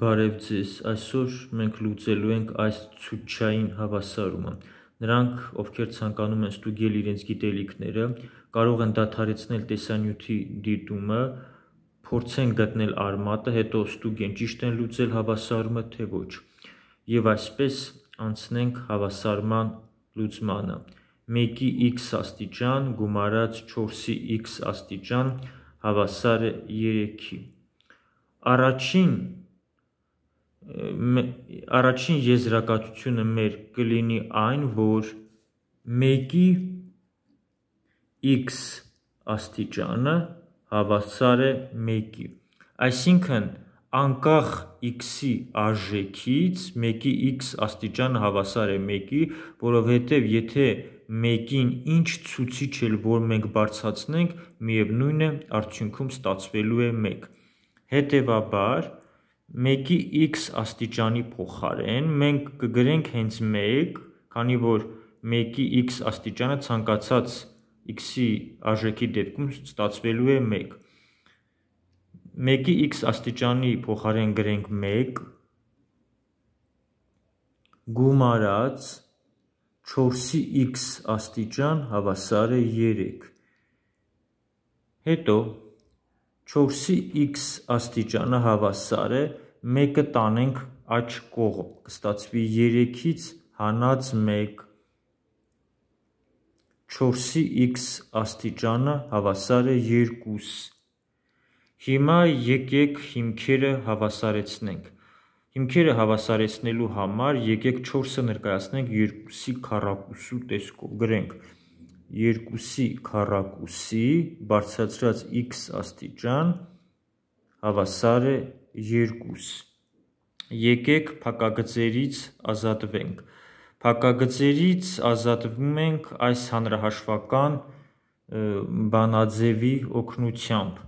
Բարև ձեզ։ Այսօր մենք լուծելու ենք այս ցուցչային հավասարումը։ Նրանք, ովքեր ցանկանում են ստուգել իրենց գիտելիքները, կարող են դադարեցնել տեսանյութի դիտումը, փորձեն գտնել արմատը, հետո ստուգեն ճիշտ են լուծել հավասարումը թե ոչ։ Եվ այսպես անցնենք հավասարման լուծմանը։ 1-ի x աստիճան գումարած 4-ի x աստիճան հավասար է 3-ի։ Առաջին առաջին եզրակացությունը մեր կլինի այն, որ 1-ի x աստիճանը հավասար է 1-ի։ Այսինքն, անկախ x-ի արժեքից 1-ի x աստիճանը հավասար է 1-ի, որովհետև եթե 1-ին ինչ ցուցիչ էլ որ մենք բարձրացնենք, միևնույն է արդյունքում ստացվելու է 1։ Հետևաբար, 1 1-ի x աստիճանի փոխարեն մենք կգրենք հենց 1, քանի որ 1-ի x աստիճանը ցանկացած x-ի արժեքի դեպքում ստացվելու է 1։ 1-ի x աստիճանի փոխարեն գրենք 1 գումարած 4-ի x աստիճան հավասար է 3։ Հետո 4-ի x աստիճանը հավասար է, մեկը տանենք աջ կողմ, կստացվի 3-ից հանած 1, 4-ի x աստիճանը հավասար է 2, հիմա եկեք հիմքերը հավասարեցնենք, հիմքերը հավասարեցնելու համար եկեք 4-ը ներկայացնենք 2-ի կարակուսու տեսքով, գրենք 2 2-ի քառակուսի բարձրացրած x աստիճան հավասար է 2։ Եկեք փակագծերից ազատվենք։ Փակագծերից ազատվում ենք այս հանրահաշվական բանաձևի օգնությամբ։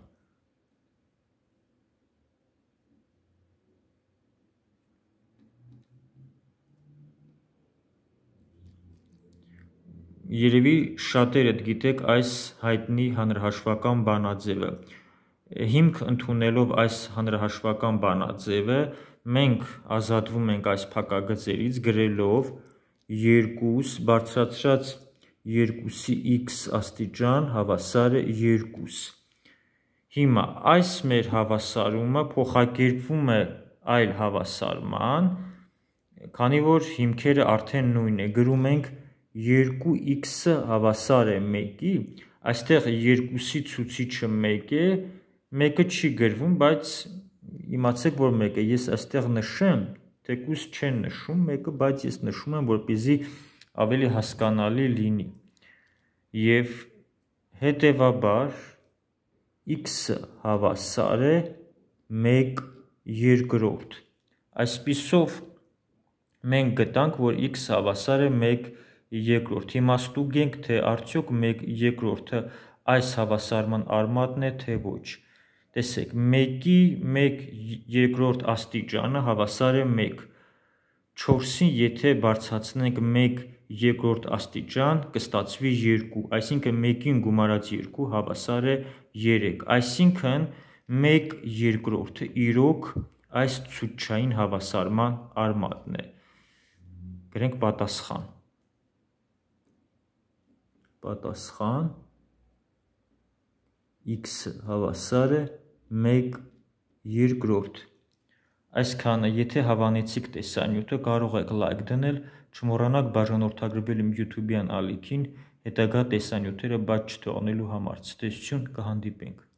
Երևի շատերդ գիտեք այս հայտնի հանրահաշվական բանաձևը։ Հիմք ընդունելով այս հանրահաշվական բանաձևը, մենք ազատվում ենք այս փակագծերից գրելով 2 բարձրացրած 2-ի x աստիճան հավասար է 2։ Հիմա այս մեր հավասարումը փոխակերպվում է այլ հավասարման, քանի որ հիմքերը արդեն նույնն է, գրում ենք 2 2x-ը հավասար է 1-ի, այստեղ 2-ի ցուցիչը 1 է, 1-ը չի գրվում, բայց իմացեք, որ 1 է։ Ես այստեղ նշեմ, թեկուզ չեն նշում 1-ը, բայց ես նշում եմ, որպեսզի ավելի հասկանալի լինի։ Եվ հետևաբար x-ը հավասար է 1 երկրորդ։ Այսպիսով մենք գտանք, որ x հավասար է 1 երկրորդ։ Հիմա ստուգ ենք, թե արդյոք 1 երկրորդը այս հավասարման արմատն է, թե ոչ։ Տեսեք, 1-ի 1 երկրորդ աստիճանը հավասար է 1։ 4-ին եթե բարձրացնենք 1 երկրորդ աստիճան, կստացվի 2, այսինքն 1-ին գումարած 2 հավասար է 3։ Այսինքն 1 երկրորդը իրոք այս ցուցչային հավասարման արմատն է։ Գրենք պատասխան պատասխան x-ը հավասար է 1 երկրորդ։ Այսքանը, եթե հավանեցիք տեսանյութը, կարող եք լայք դնել, չմոռանաք բաժանորդագրվել իմ YouTube-յան ալիքին հետագա տեսանյութերը բաց չթողնելու համար։ Ցտեսություն, կհանդիպենք։